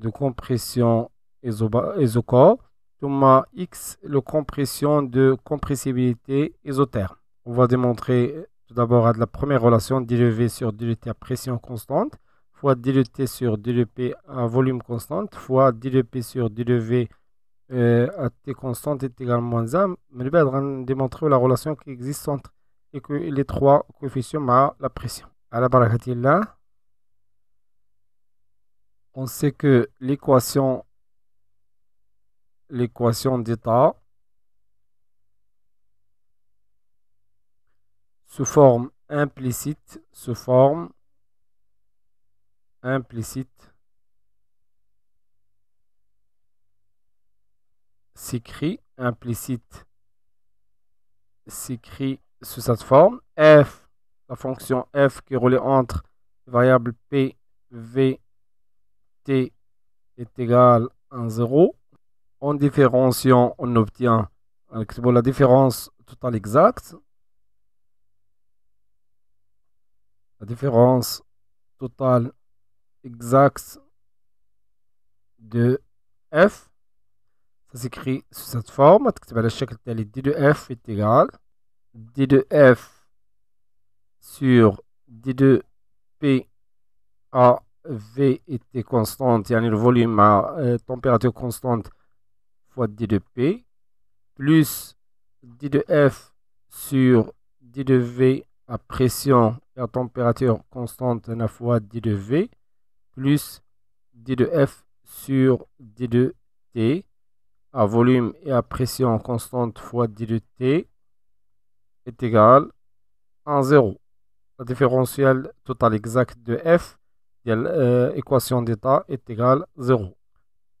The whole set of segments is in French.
de compression isocore, thomas X, le compression de compressibilité isotherme. On va démontrer euh, tout d'abord la première relation dv sur dt à pression constante fois dt sur p à volume constante fois p sur dV euh, à T constante est égal à moins 1. Mais on démontrer la relation qui existe entre les trois coefficients à la pression. À la là? on sait que l'équation l'équation d'état sous forme implicite sous forme implicite s'écrit implicite s'écrit sous cette forme f la fonction f qui est entre variables p v est égal à 0. En différenciant, on obtient la différence totale exacte. La différence totale exacte de f. Ça s'écrit sous cette forme. d de f est égal d de f sur d de p a V était constante, le volume à euh, température constante fois D de P, plus D de F sur D de V à pression et à température constante, fois D de V, plus D de F sur D de T, à volume et à pression constante fois D de T, est égal à 0. La différentielle totale exacte de F l'équation euh, d'état est égal égale 0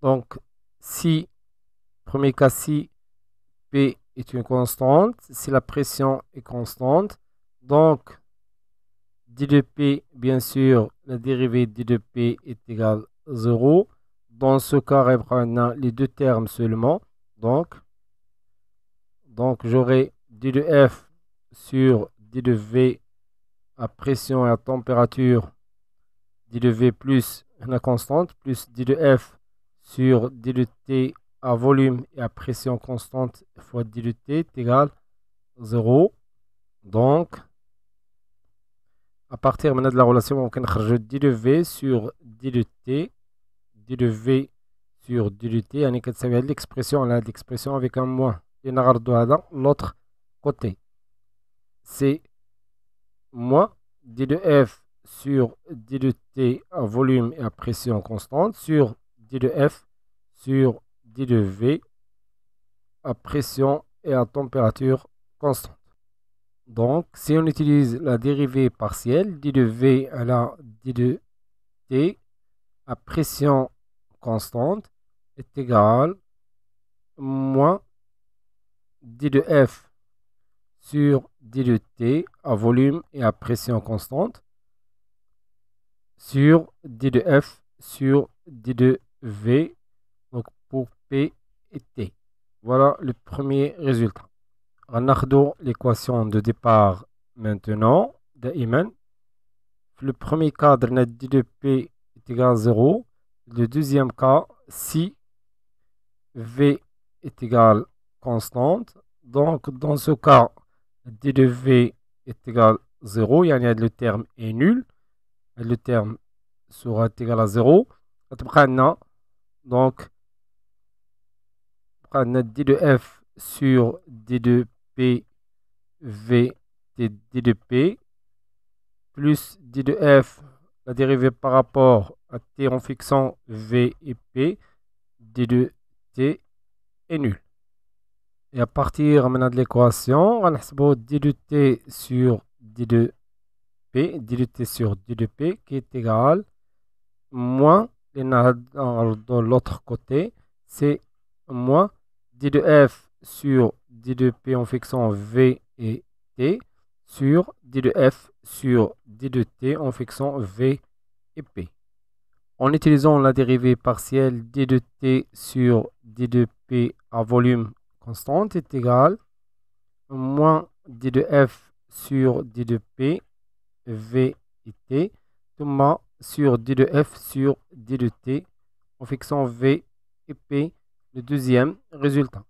donc si premier cas si P est une constante si la pression est constante donc d P bien sûr la dérivée d de P est égale 0 dans ce cas on les deux termes seulement donc donc j'aurai d de F sur d de V à pression et à température de V plus une constante plus 10 de F sur 10 de T à volume et à pression constante fois 10 de T est égal 0. Donc, à partir de la relation, on a 10 de V sur 10 de T, 10 de V sur 10 de T, on a l'expression avec un moins et on a l'autre côté. C'est moins 10 de F sur D2T à volume et à pression constante, sur d f sur d v à pression et à température constante. Donc, si on utilise la dérivée partielle, d v à la D2T à pression constante est égale moins d f sur d t à volume et à pression constante sur D2F sur D2V donc pour P et T. Voilà le premier résultat. On a l'équation de départ maintenant, d'Aïman, Le premier cadre, net D2P est égal à 0. Le deuxième cas, si V est égal constante. Donc, dans ce cas, D 2 V est égal à 0, il y a le terme est nul. Le terme sera égal à 0. Donc, on prend D2F sur D2P VT D2P plus D2F, la dérivée par rapport à T en fixant V et P, D2T est nul. Et à partir de l'équation, on a dit D2T sur d 2 P t sur D2P qui est égal moins de l'autre côté, c'est moins D2F sur D2P en fixant V et T sur D2F sur D2T en fixant V et P. En utilisant la dérivée partielle D2T sur D2P à volume constante est égal moins D2F sur D2P V et T, sur D de F sur D de T, en fixant V et P, le deuxième résultat.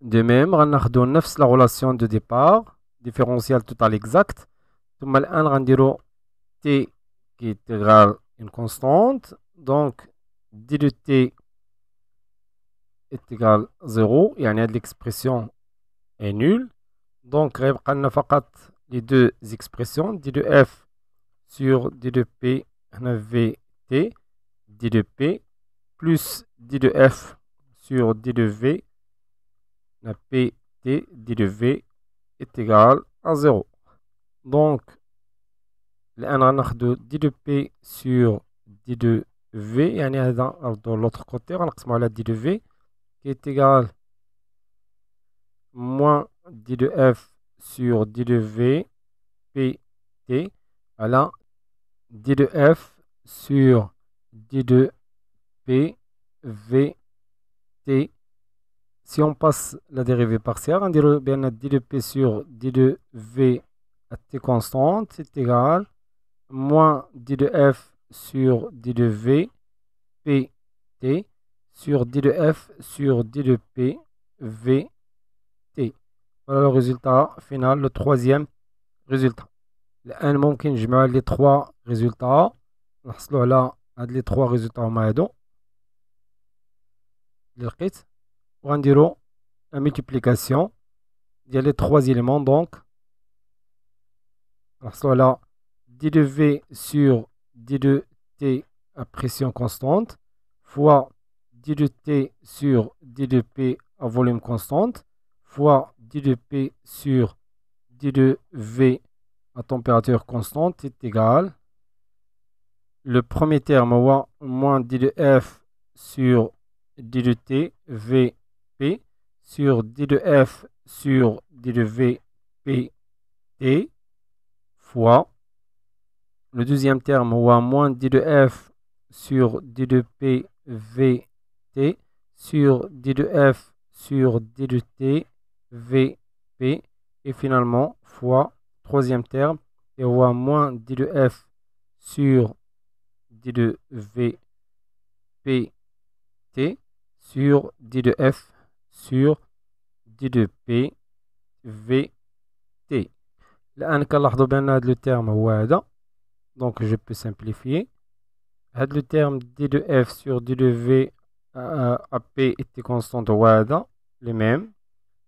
De même, on 9 la relation de départ, différentiel total exact. 1 الآن غنديرو t qui est égal à une constante donc d de t est égal à 0 y a l'expression est nulle donc on a 4 les deux expressions D2F sur D2P 9VT, D2P plus D2F sur D2V, la PT D2V est égal à 0. Donc, on a D2P sur D2V, on هذا dans l'autre côté, on a la D2V qui est égal à moins D2F sur d2v pt, voilà d2f sur d2p vt. Si on passe la dérivée partielle, on dit bien d2p sur d2v à t constante, c'est égal à moins d2f sur d2v pt sur d2f sur d2p vt. Voilà le résultat final, le troisième résultat. les trois résultats نجمعوا لي 3 les trois résultats هاد لي 3 ريزولتا هما هادو dire la multiplication il y a les trois éléments là d 2 v sur d2t à pression constante fois d2t sur d2p à volume constante fois d2P sur d2V à température constante est égal le premier terme wa moins d2F sur d2T VP sur d2F sur d2V fois le deuxième terme wa moins d2F sur d2P VT sur d2F sur d2T VP. Et finalement, fois troisième terme, et on moins D2F sur D2VPT sur D2F sur D2PVT. Le terme WADA, donc je peux simplifier. Le terme D2F sur D2VAP était constante WADA, le même.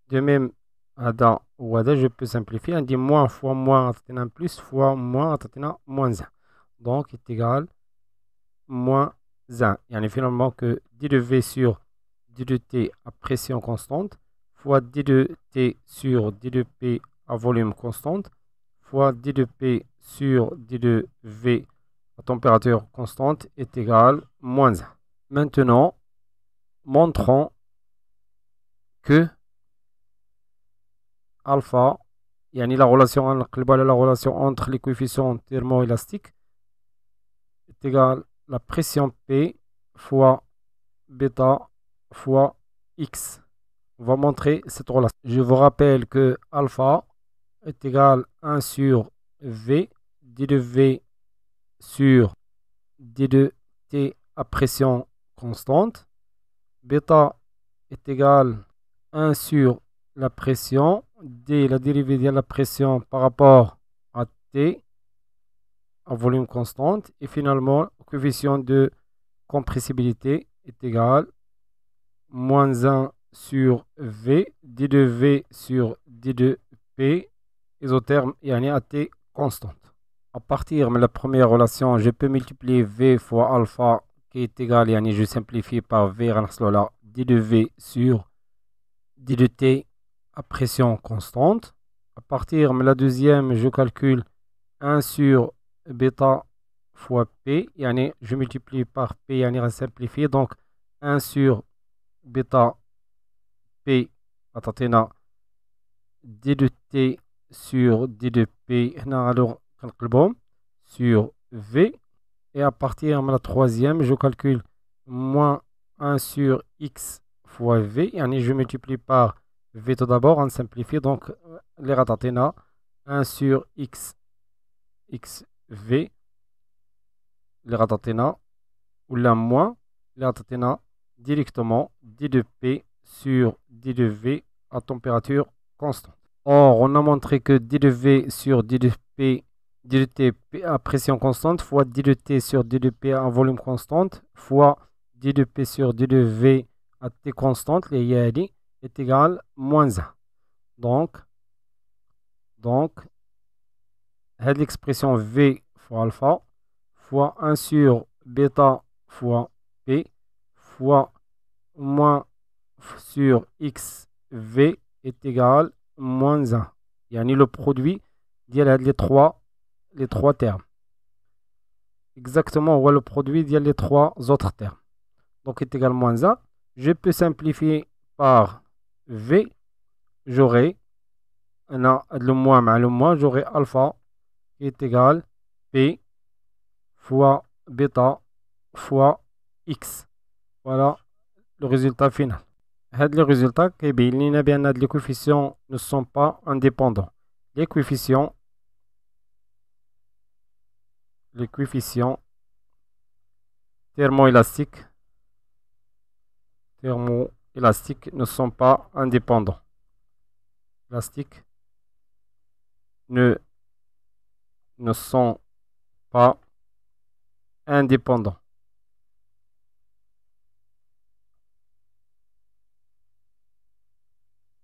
De même, ah, dans Wada, je peux simplifier On dit moins fois moins plus fois moins en moins 1. Donc, est égal moins 1. Il y a finalement que d de v sur d de t à pression constante fois d de t sur d de p à volume constante fois d de p sur d de v à température constante est égal moins 1. Maintenant, montrons que alpha il y a ni la relation entre les coefficients thermoélastiques, thermoélastiques, est égal la pression P fois bêta fois X. On va montrer cette relation. Je vous rappelle que alpha est égal 1 sur V, d de V sur d 2 T à pression constante. Bêta est égal 1 sur la pression D, la dérivée de la pression par rapport à T, à volume constante. Et finalement, le coefficient de compressibilité est égal moins 1 sur V, D de V sur D de P, isotherme et à T constante. À partir de la première relation, je peux multiplier V fois alpha qui est égal, et je simplifie par V, D de V sur D de T à pression constante. À partir de la deuxième, je calcule 1 sur bêta fois P. je multiplie par P, yani à simplifier. Donc 1 sur bêta P, attendez, D 2 T sur D 2 P, alors sur V. Et à partir de la troisième, je calcule moins 1 sur X fois V. et je multiplie par v tout d'abord, on simplifie donc euh, les ratatena 1 sur x, xv, les ratatena, ou la moins les ratatena directement d2p sur d2v à température constante. Or, on a montré que d2v sur d2p, d2t à pression constante fois d2t sur d2p à volume constante fois d2p sur d2v à t constante, les yadis est égal à moins 1. Donc, donc l'expression V fois alpha fois 1 sur bêta fois P fois moins sur XV est égal à moins 1. Il y a le produit les trois, les trois termes. Exactement, le produit les trois autres termes. Donc, est égal à moins 1. Je peux simplifier par V, j'aurai, le moins, le moins, j'aurai alpha qui est égal P fois bêta fois X. Voilà le résultat final. C'est le résultat qui bien les coefficients ne sont pas indépendants. Les coefficients les coefficients thermoélastiques thermo élastiques ne sont pas indépendants. Élastiques ne, ne sont pas indépendants.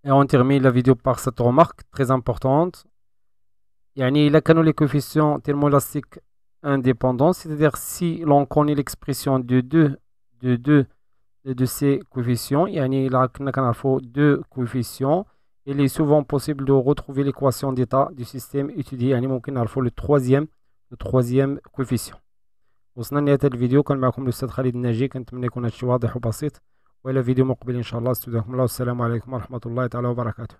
Et on termine la vidéo par cette remarque très importante. يعني إذا canon les coefficients thermoélastiques indépendants, c'est-à-dire si l'on connaît l'expression de 2 de 2 de ces coefficients. Il y a deux coefficients. Il est souvent possible de retrouver l'équation d'état du système étudié. Il y a le troisième, coefficient. vidéo, la la la